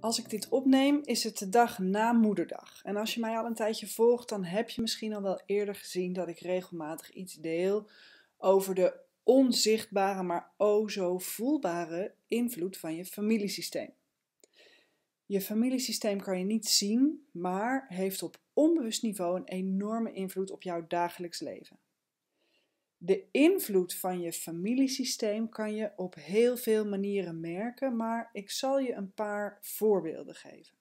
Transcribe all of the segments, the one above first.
Als ik dit opneem, is het de dag na Moederdag. En als je mij al een tijdje volgt, dan heb je misschien al wel eerder gezien dat ik regelmatig iets deel over de onzichtbare, maar oh zo voelbare invloed van je familiesysteem. Je familiesysteem kan je niet zien, maar heeft op onbewust niveau een enorme invloed op jouw dagelijks leven. De invloed van je familiesysteem kan je op heel veel manieren merken, maar ik zal je een paar voorbeelden geven.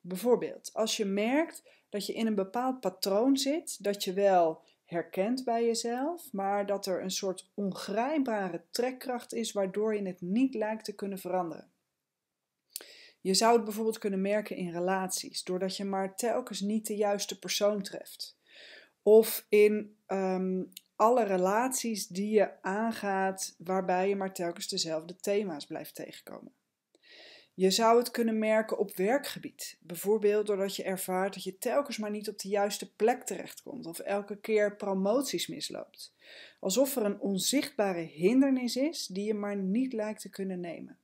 Bijvoorbeeld, als je merkt dat je in een bepaald patroon zit, dat je wel herkent bij jezelf, maar dat er een soort ongrijpbare trekkracht is waardoor je het niet lijkt te kunnen veranderen. Je zou het bijvoorbeeld kunnen merken in relaties, doordat je maar telkens niet de juiste persoon treft. Of in um, alle relaties die je aangaat, waarbij je maar telkens dezelfde thema's blijft tegenkomen. Je zou het kunnen merken op werkgebied, bijvoorbeeld doordat je ervaart dat je telkens maar niet op de juiste plek terechtkomt of elke keer promoties misloopt. Alsof er een onzichtbare hindernis is die je maar niet lijkt te kunnen nemen.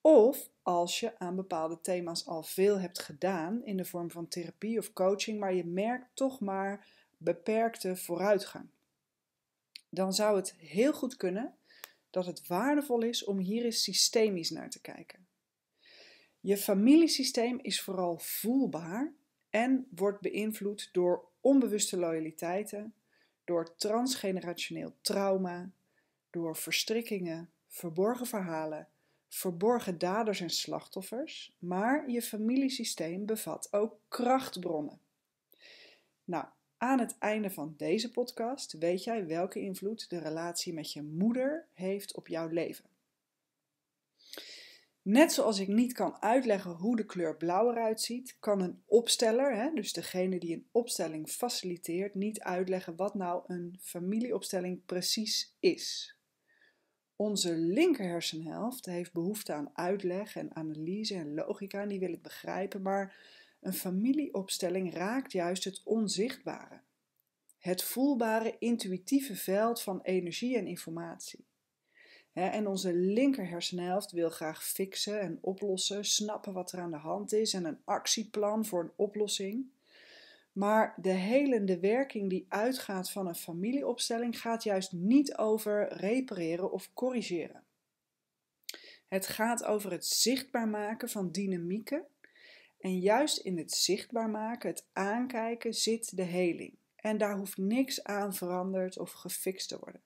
Of als je aan bepaalde thema's al veel hebt gedaan in de vorm van therapie of coaching, maar je merkt toch maar beperkte vooruitgang dan zou het heel goed kunnen dat het waardevol is om hier eens systemisch naar te kijken. Je familiesysteem is vooral voelbaar en wordt beïnvloed door onbewuste loyaliteiten, door transgenerationeel trauma, door verstrikkingen, verborgen verhalen, verborgen daders en slachtoffers, maar je familiesysteem bevat ook krachtbronnen. Nou, aan het einde van deze podcast weet jij welke invloed de relatie met je moeder heeft op jouw leven. Net zoals ik niet kan uitleggen hoe de kleur blauw eruit ziet, kan een opsteller, hè, dus degene die een opstelling faciliteert, niet uitleggen wat nou een familieopstelling precies is. Onze linker hersenhelft heeft behoefte aan uitleg en analyse en logica en die wil het begrijpen, maar een familieopstelling raakt juist het onzichtbare, het voelbare intuïtieve veld van energie en informatie. En onze linker hersenhelft wil graag fixen en oplossen, snappen wat er aan de hand is en een actieplan voor een oplossing. Maar de helende werking die uitgaat van een familieopstelling gaat juist niet over repareren of corrigeren. Het gaat over het zichtbaar maken van dynamieken en juist in het zichtbaar maken, het aankijken, zit de heling. En daar hoeft niks aan veranderd of gefixt te worden.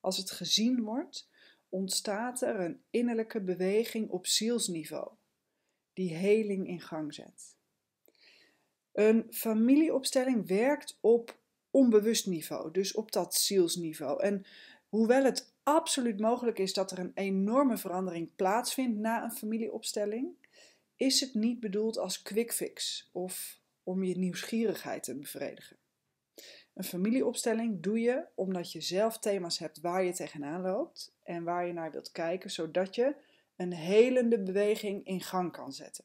Als het gezien wordt, ontstaat er een innerlijke beweging op zielsniveau, die heling in gang zet. Een familieopstelling werkt op onbewust niveau, dus op dat zielsniveau. En hoewel het absoluut mogelijk is dat er een enorme verandering plaatsvindt na een familieopstelling, is het niet bedoeld als quickfix of om je nieuwsgierigheid te bevredigen. Een familieopstelling doe je omdat je zelf thema's hebt waar je tegenaan loopt en waar je naar wilt kijken, zodat je een helende beweging in gang kan zetten.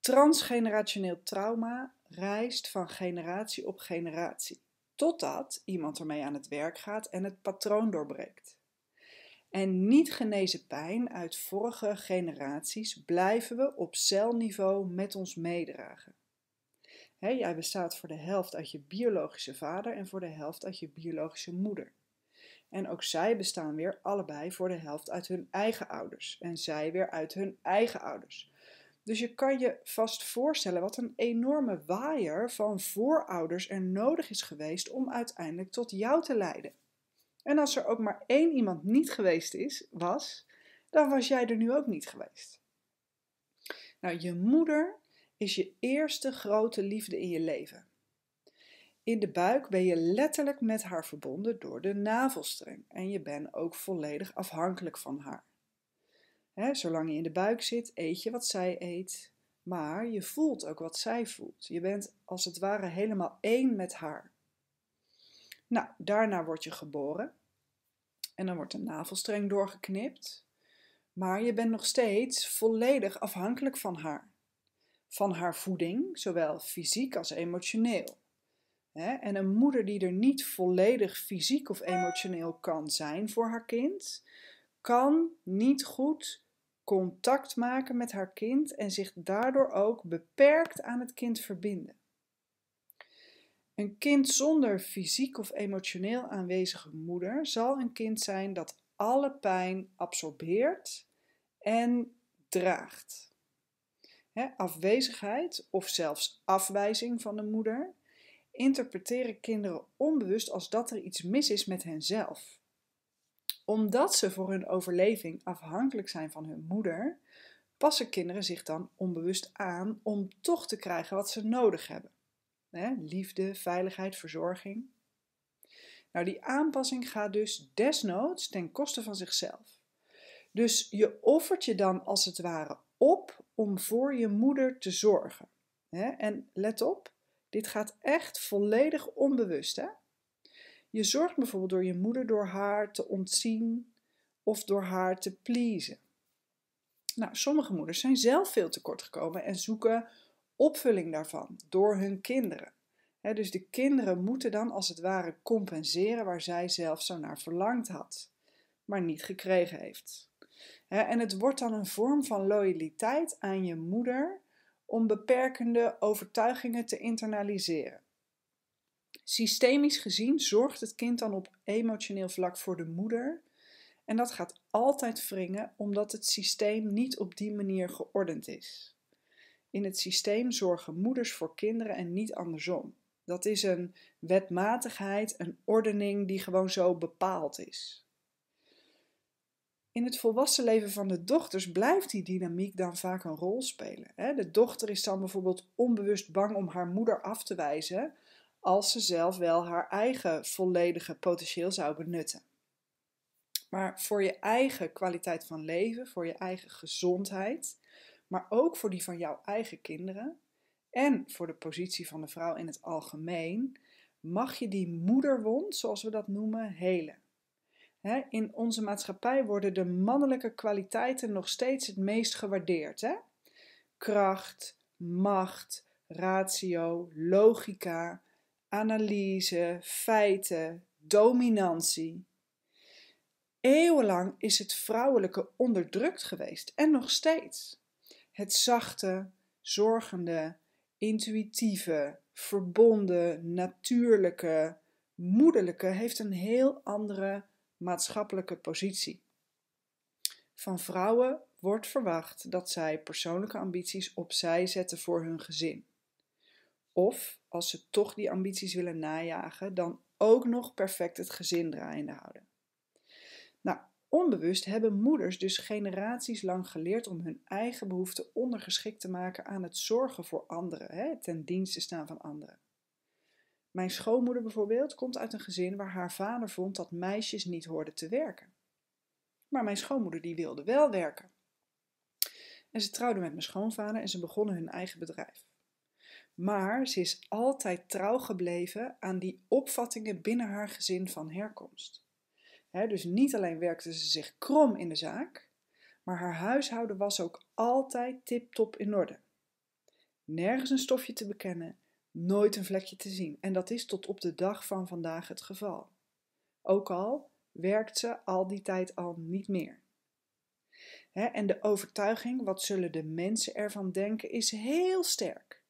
Transgenerationeel trauma reist van generatie op generatie, totdat iemand ermee aan het werk gaat en het patroon doorbreekt en niet genezen pijn uit vorige generaties blijven we op celniveau met ons meedragen. jij bestaat voor de helft uit je biologische vader en voor de helft uit je biologische moeder. En ook zij bestaan weer allebei voor de helft uit hun eigen ouders en zij weer uit hun eigen ouders. Dus je kan je vast voorstellen wat een enorme waaier van voorouders er nodig is geweest om uiteindelijk tot jou te leiden. En als er ook maar één iemand niet geweest is, was, dan was jij er nu ook niet geweest. Nou, je moeder is je eerste grote liefde in je leven. In de buik ben je letterlijk met haar verbonden door de navelstreng en je bent ook volledig afhankelijk van haar. zolang je in de buik zit, eet je wat zij eet, maar je voelt ook wat zij voelt. Je bent als het ware helemaal één met haar. Nou, daarna word je geboren en dan wordt de navelstreng doorgeknipt. Maar je bent nog steeds volledig afhankelijk van haar. Van haar voeding, zowel fysiek als emotioneel. En een moeder die er niet volledig fysiek of emotioneel kan zijn voor haar kind, kan niet goed contact maken met haar kind en zich daardoor ook beperkt aan het kind verbinden. Een kind zonder fysiek of emotioneel aanwezige moeder zal een kind zijn dat alle pijn absorbeert en draagt. afwezigheid of zelfs afwijzing van de moeder interpreteren kinderen onbewust als dat er iets mis is met henzelf. Omdat ze voor hun overleving afhankelijk zijn van hun moeder, passen kinderen zich dan onbewust aan om toch te krijgen wat ze nodig hebben. Hè? Liefde, veiligheid, verzorging. Nou, die aanpassing gaat dus desnoods ten koste van zichzelf. Dus je offert je dan als het ware op om voor je moeder te zorgen. Hè? En let op, dit gaat echt volledig onbewust. Hè? Je zorgt bijvoorbeeld door je moeder door haar te ontzien of door haar te pleasen. Nou, sommige moeders zijn zelf veel tekort gekomen en zoeken opvulling daarvan door hun kinderen. dus de kinderen moeten dan als het ware compenseren waar zij zelf zo naar verlangd had, maar niet gekregen heeft. en het wordt dan een vorm van loyaliteit aan je moeder om beperkende overtuigingen te internaliseren. Systemisch gezien zorgt het kind dan op emotioneel vlak voor de moeder. En dat gaat altijd wringen omdat het systeem niet op die manier geordend is. In het systeem zorgen moeders voor kinderen en niet andersom. Dat is een wetmatigheid, een ordening die gewoon zo bepaald is. In het volwassen leven van de dochters blijft die dynamiek dan vaak een rol spelen. De dochter is dan bijvoorbeeld onbewust bang om haar moeder af te wijzen als ze zelf wel haar eigen volledige potentieel zou benutten. Maar voor je eigen kwaliteit van leven, voor je eigen gezondheid, maar ook voor die van jouw eigen kinderen en voor de positie van de vrouw in het algemeen, mag je die moederwond, zoals we dat noemen, helen. in onze maatschappij worden de mannelijke kwaliteiten nog steeds het meest gewaardeerd. Kracht, macht, ratio, logica, analyse, feiten, dominantie. Eeuwenlang is het vrouwelijke onderdrukt geweest en nog steeds het zachte, zorgende, intuïtieve, verbonden, natuurlijke, moederlijke heeft een heel andere maatschappelijke positie. Van vrouwen wordt verwacht dat zij persoonlijke ambities opzij zetten voor hun gezin. Of als ze toch die ambities willen najagen, dan ook nog perfect het gezin draaiende houden. Onbewust hebben moeders dus generaties lang geleerd om hun eigen behoeften ondergeschikt te maken aan het zorgen voor anderen, hè, ten dienste staan van anderen. Mijn schoonmoeder bijvoorbeeld komt uit een gezin waar haar vader vond dat meisjes niet hoorden te werken. Maar mijn schoonmoeder die wilde wel werken. En ze trouwde met mijn schoonvader en ze begonnen hun eigen bedrijf. Maar ze is altijd trouw gebleven aan die opvattingen binnen haar gezin van herkomst dus niet alleen werkte ze zich krom in de zaak, maar haar huishouden was ook altijd tip-top in orde. Nergens een stofje te bekennen, nooit een vlekje te zien. En dat is tot op de dag van vandaag het geval. Ook al werkt ze al die tijd al niet meer. en de overtuiging, wat zullen de mensen ervan denken, is heel sterk.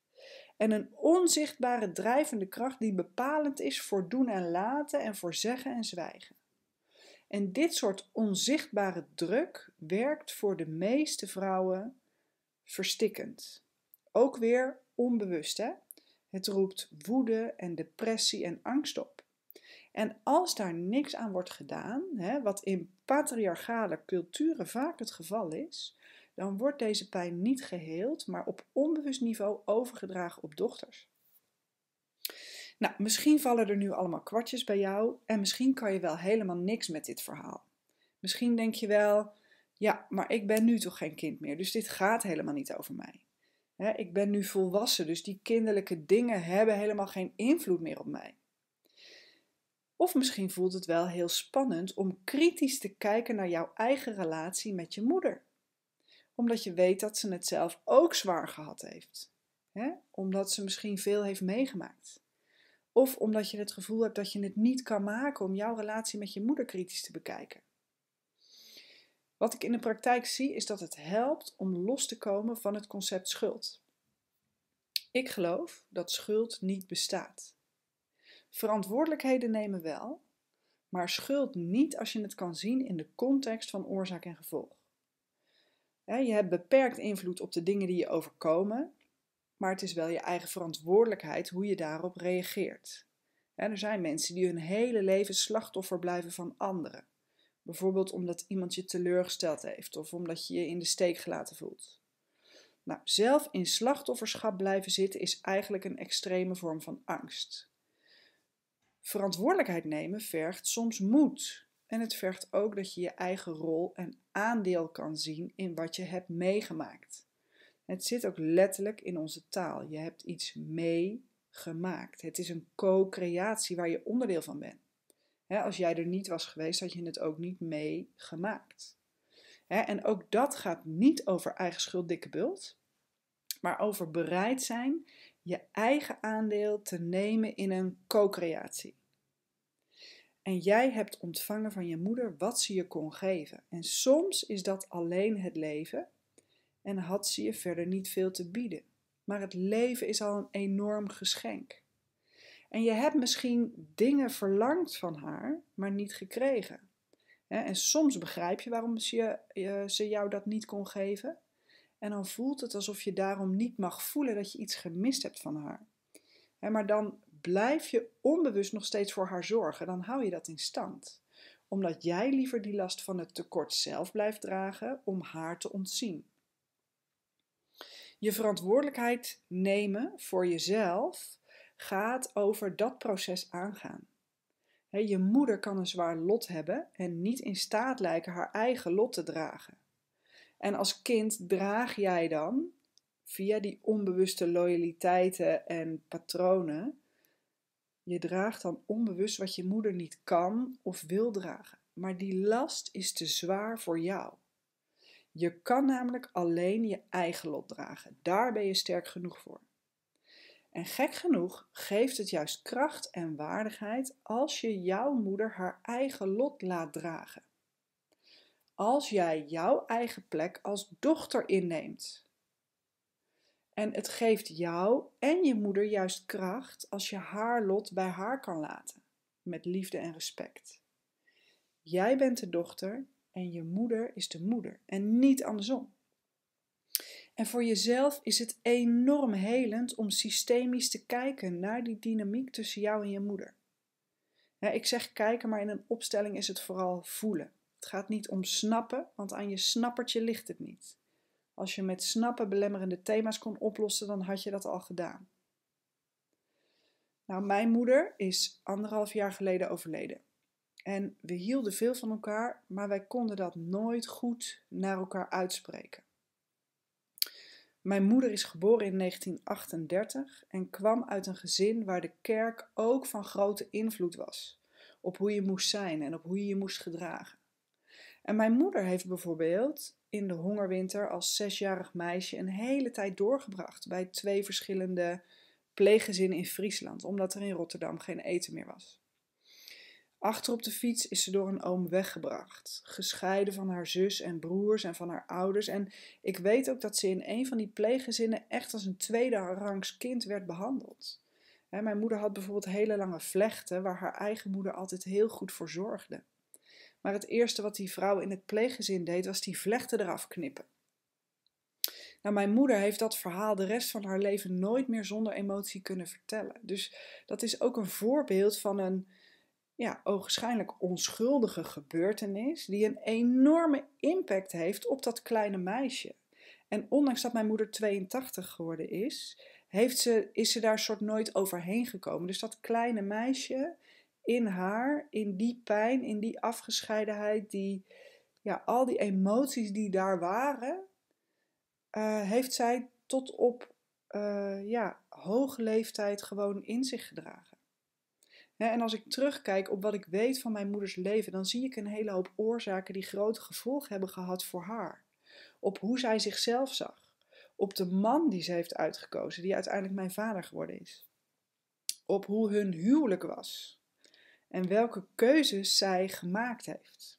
En een onzichtbare drijvende kracht die bepalend is voor doen en laten en voor zeggen en zwijgen. En dit soort onzichtbare druk werkt voor de meeste vrouwen verstikkend. Ook weer onbewust, hè? Het roept woede en depressie en angst op. En als daar niks aan wordt gedaan, hè, wat in patriarchale culturen vaak het geval is, dan wordt deze pijn niet geheeld, maar op onbewust niveau overgedragen op dochters. Nou, misschien vallen er nu allemaal kwartjes bij jou en misschien kan je wel helemaal niks met dit verhaal. Misschien denk je wel, ja, maar ik ben nu toch geen kind meer, dus dit gaat helemaal niet over mij. ik ben nu volwassen, dus die kinderlijke dingen hebben helemaal geen invloed meer op mij. Of misschien voelt het wel heel spannend om kritisch te kijken naar jouw eigen relatie met je moeder. Omdat je weet dat ze het zelf ook zwaar gehad heeft. omdat ze misschien veel heeft meegemaakt. Of omdat je het gevoel hebt dat je het niet kan maken om jouw relatie met je moeder kritisch te bekijken. Wat ik in de praktijk zie is dat het helpt om los te komen van het concept schuld. Ik geloof dat schuld niet bestaat. Verantwoordelijkheden nemen wel, maar schuld niet als je het kan zien in de context van oorzaak en gevolg. Je hebt beperkt invloed op de dingen die je overkomen, maar het is wel je eigen verantwoordelijkheid hoe je daarop reageert. er zijn mensen die hun hele leven slachtoffer blijven van anderen. Bijvoorbeeld omdat iemand je teleurgesteld heeft of omdat je je in de steek gelaten voelt. Nou, zelf in slachtofferschap blijven zitten is eigenlijk een extreme vorm van angst. Verantwoordelijkheid nemen vergt soms moed. En het vergt ook dat je je eigen rol en aandeel kan zien in wat je hebt meegemaakt. Het zit ook letterlijk in onze taal. Je hebt iets meegemaakt. Het is een co-creatie waar je onderdeel van bent. als jij er niet was geweest, had je het ook niet meegemaakt. En ook dat gaat niet over eigen schuld, dikke bult, maar over bereid zijn je eigen aandeel te nemen in een co-creatie. En jij hebt ontvangen van je moeder wat ze je kon geven. En soms is dat alleen het leven, en had ze je verder niet veel te bieden. Maar het leven is al een enorm geschenk. En je hebt misschien dingen verlangd van haar, maar niet gekregen. En soms begrijp je waarom eh, ze jou dat niet kon geven. En dan voelt het alsof je daarom niet mag voelen dat je iets gemist hebt van haar. Maar dan blijf je onbewust nog steeds voor haar zorgen. Dan hou je dat in stand. Omdat jij liever die last van het tekort zelf blijft dragen om haar te ontzien. Je verantwoordelijkheid nemen voor jezelf gaat over dat proces aangaan. je moeder kan een zwaar lot hebben en niet in staat lijken haar eigen lot te dragen. En als kind draag jij dan, via die onbewuste loyaliteiten en patronen, je draagt dan onbewust wat je moeder niet kan of wil dragen. Maar die last is te zwaar voor jou. Je kan namelijk alleen je eigen lot dragen. Daar ben je sterk genoeg voor. En gek genoeg geeft het juist kracht en waardigheid als je jouw moeder haar eigen lot laat dragen. Als jij jouw eigen plek als dochter inneemt. En het geeft jou en je moeder juist kracht als je haar lot bij haar kan laten, met liefde en respect. Jij bent de dochter en je moeder is de moeder en niet andersom. En voor jezelf is het enorm helend om systemisch te kijken naar die dynamiek tussen jou en je moeder. ik zeg kijken, maar in een opstelling is het vooral voelen. Het gaat niet om snappen, want aan je snappertje ligt het niet. Als je met snappen belemmerende thema's kon oplossen, dan had je dat al gedaan. Nou, mijn moeder is anderhalf jaar geleden overleden. En we hielden veel van elkaar, maar wij konden dat nooit goed naar elkaar uitspreken. Mijn moeder is geboren in 1938 en kwam uit een gezin waar de kerk ook van grote invloed was op hoe je moest zijn en op hoe je je moest gedragen. En mijn moeder heeft bijvoorbeeld in de hongerwinter als zesjarig meisje een hele tijd doorgebracht bij twee verschillende pleeggezinnen in Friesland, omdat er in Rotterdam geen eten meer was. Achter op de fiets is ze door een oom weggebracht, gescheiden van haar zus en broers en van haar ouders. En ik weet ook dat ze in een van die pleeggezinnen echt als een tweede rangs kind werd behandeld. mijn moeder had bijvoorbeeld hele lange vlechten waar haar eigen moeder altijd heel goed voor zorgde. Maar het eerste wat die vrouw in het pleeggezin deed was die vlechten eraf knippen. Nou, mijn moeder heeft dat verhaal de rest van haar leven nooit meer zonder emotie kunnen vertellen. Dus dat is ook een voorbeeld van een ja, ogenschijnlijk onschuldige gebeurtenis die een enorme impact heeft op dat kleine meisje. En ondanks dat mijn moeder 82 geworden is, heeft ze, is ze daar soort nooit overheen gekomen. Dus dat kleine meisje in haar, in die pijn, in die afgescheidenheid, die, ja, al die emoties die daar waren, eh, heeft zij tot op eh, ja, hoge leeftijd gewoon in zich gedragen en als ik terugkijk op wat ik weet van mijn moeders leven, dan zie ik een hele hoop oorzaken die grote gevolgen hebben gehad voor haar. Op hoe zij zichzelf zag. Op de man die ze heeft uitgekozen, die uiteindelijk mijn vader geworden is. Op hoe hun huwelijk was. En welke keuzes zij gemaakt heeft.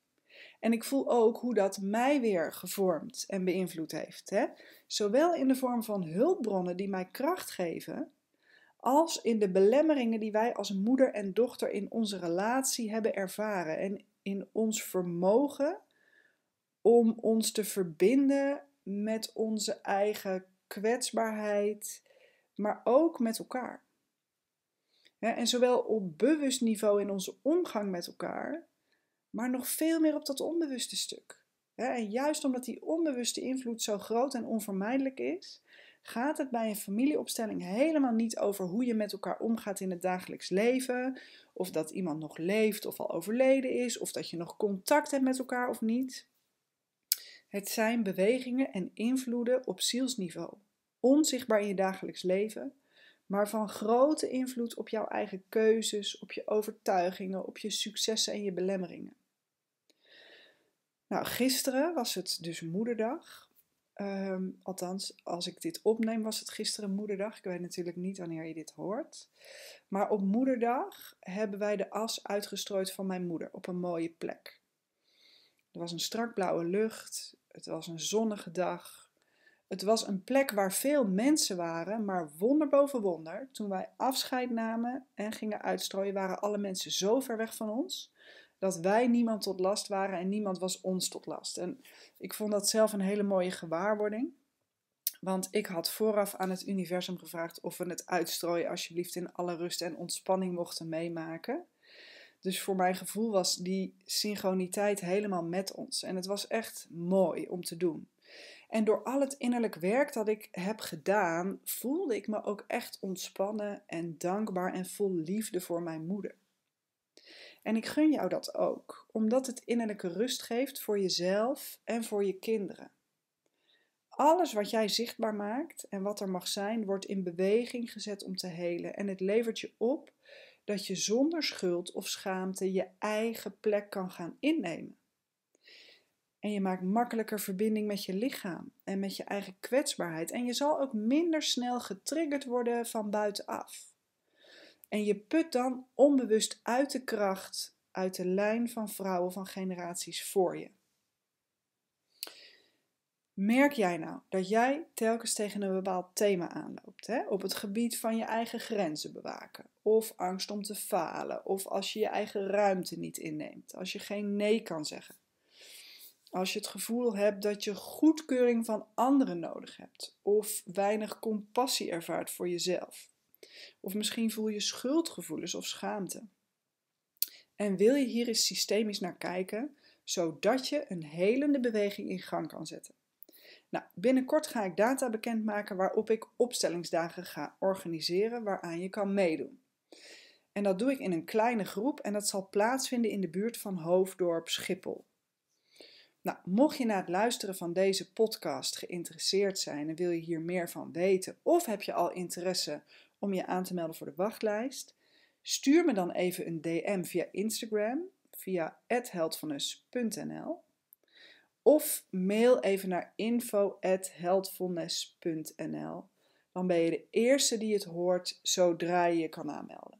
En ik voel ook hoe dat mij weer gevormd en beïnvloed heeft. Hè? Zowel in de vorm van hulpbronnen die mij kracht geven, als in de belemmeringen die wij als moeder en dochter in onze relatie hebben ervaren en in ons vermogen om ons te verbinden met onze eigen kwetsbaarheid, maar ook met elkaar. en zowel op bewust niveau in onze omgang met elkaar, maar nog veel meer op dat onbewuste stuk. en juist omdat die onbewuste invloed zo groot en onvermijdelijk is, gaat het bij een familieopstelling helemaal niet over hoe je met elkaar omgaat in het dagelijks leven. Of dat iemand nog leeft of al overleden is. Of dat je nog contact hebt met elkaar of niet. Het zijn bewegingen en invloeden op zielsniveau. Onzichtbaar in je dagelijks leven. Maar van grote invloed op jouw eigen keuzes, op je overtuigingen, op je successen en je belemmeringen. Nou, gisteren was het dus Moederdag. Ehm, althans, als ik dit opneem, was het gisteren moederdag. Ik weet natuurlijk niet wanneer je dit hoort. Maar op moederdag hebben wij de as uitgestrooid van mijn moeder op een mooie plek. Er was een strak blauwe lucht. Het was een zonnige dag. Het was een plek waar veel mensen waren, maar wonder boven wonder, toen wij afscheid namen en gingen uitstrooien, waren alle mensen zo ver weg van ons dat wij niemand tot last waren en niemand was ons tot last. En ik vond dat zelf een hele mooie gewaarwording. Want ik had vooraf aan het universum gevraagd of we het uitstrooien alsjeblieft in alle rust en ontspanning mochten meemaken. Dus voor mijn gevoel was die synchroniteit helemaal met ons. En het was echt mooi om te doen. En door al het innerlijk werk dat ik heb gedaan, voelde ik me ook echt ontspannen en dankbaar en vol liefde voor mijn moeder. En ik gun jou dat ook, omdat het innerlijke rust geeft voor jezelf en voor je kinderen. Alles wat jij zichtbaar maakt en wat er mag zijn, wordt in beweging gezet om te helen. En het levert je op dat je zonder schuld of schaamte je eigen plek kan gaan innemen. En je maakt makkelijker verbinding met je lichaam en met je eigen kwetsbaarheid. En je zal ook minder snel getriggerd worden van buitenaf. En je put dan onbewust uit de kracht, uit de lijn van vrouwen van generaties voor je. Merk jij nou dat jij telkens tegen een bepaald thema aanloopt? Hè? Op het gebied van je eigen grenzen bewaken, of angst om te falen, of als je je eigen ruimte niet inneemt, als je geen nee kan zeggen. Als je het gevoel hebt dat je goedkeuring van anderen nodig hebt, of weinig compassie ervaart voor jezelf. Of misschien voel je schuldgevoelens of schaamte. En wil je hier eens systemisch naar kijken, zodat je een helende beweging in gang kan zetten. Nou, binnenkort ga ik data bekendmaken waarop ik opstellingsdagen ga organiseren waaraan je kan meedoen. En dat doe ik in een kleine groep en dat zal plaatsvinden in de buurt van Hoofddorp Schiphol. Nou, mocht je na het luisteren van deze podcast geïnteresseerd zijn en wil je hier meer van weten, of heb je al interesse om je aan te melden voor de wachtlijst. Stuur me dan even een DM via Instagram, via heldvonnes.nl of mail even naar info.heldvonnes.nl. Dan ben je de eerste die het hoort zodra je je kan aanmelden.